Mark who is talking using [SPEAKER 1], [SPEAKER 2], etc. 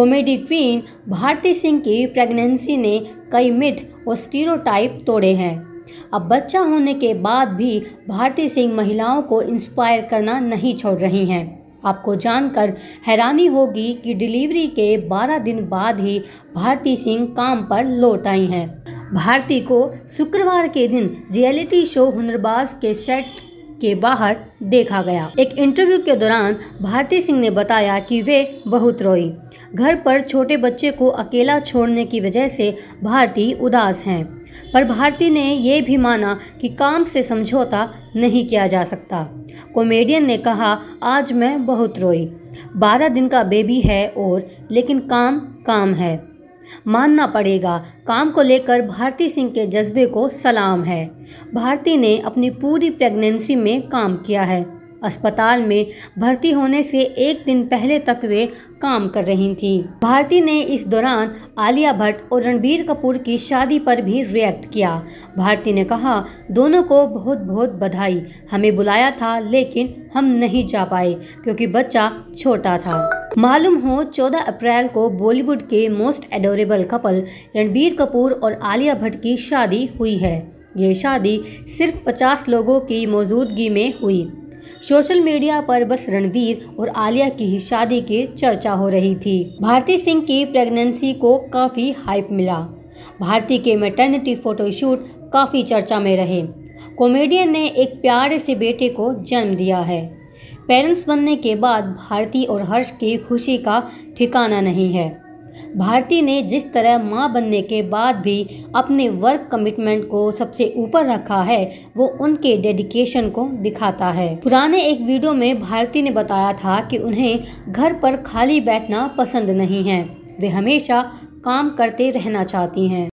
[SPEAKER 1] comedy queen Bharti Singh की pregnancy ने कई मिथ और स्टीरोटाइप तोड़े हैं अब बच्चा होने के बाद भी भारती सिंह महिलाओं को इंस्पायर करना नहीं छोड़ रही हैं आपको जानकर हैरानी होगी कि डिलीवरी के 12 दिन बाद ही भारती सिंह काम पर लौट आई हैं भारती को शुक्रवार के दिन रियलिटी शो हुनरबाज के सेट के बाहर देखा गया एक इंटरव्यू के दौरान भारती सिंह ने बताया कि वे बहुत रोई घर पर छोटे बच्चे को अकेला छोड़ने की वजह से भारती उदास हैं पर भारती ने यह भी माना कि काम से समझौता नहीं किया जा सकता कॉमेडियन ने कहा आज मैं बहुत रोई बारह दिन का बेबी है और लेकिन काम काम है मानना पड़ेगा काम को लेकर भारती सिंह के जज्बे को सलाम है भारती ने अपनी पूरी प्रेगनेंसी में काम किया है अस्पताल में भर्ती होने से एक दिन पहले तक वे काम कर रही थी भारती ने इस दौरान आलिया भट्ट और रणबीर कपूर की शादी पर भी रिएक्ट किया भारती ने कहा दोनों को बहुत बहुत बधाई हमें बुलाया था लेकिन हम नहीं जा पाए क्योंकि बच्चा छोटा था मालूम हो 14 अप्रैल को बॉलीवुड के most adorable couple Ranbir Kapoor और आलिया भट्ट की शादी हुई है ये शादी सिर्फ 50 लोगों की मौजूदगी में हुई सोशल मीडिया पर बस रणवीर और आलिया की ही शादी की चर्चा हो रही थी भारती सिंह की प्रेगनेंसी को काफ़ी हाइप मिला भारती के मेटर्निटी फोटोशूट काफ़ी चर्चा में रहे कॉमेडियन ने एक प्यारे से बेटे को जन्म दिया है पेरेंट्स बनने के बाद भारती और हर्ष की खुशी का ठिकाना नहीं है भारती ने जिस तरह मां बनने के बाद भी अपने वर्क कमिटमेंट को सबसे ऊपर रखा है वो उनके डेडिकेशन को दिखाता है पुराने एक वीडियो में भारती ने बताया था कि उन्हें घर पर खाली बैठना पसंद नहीं है वे हमेशा काम करते रहना चाहती हैं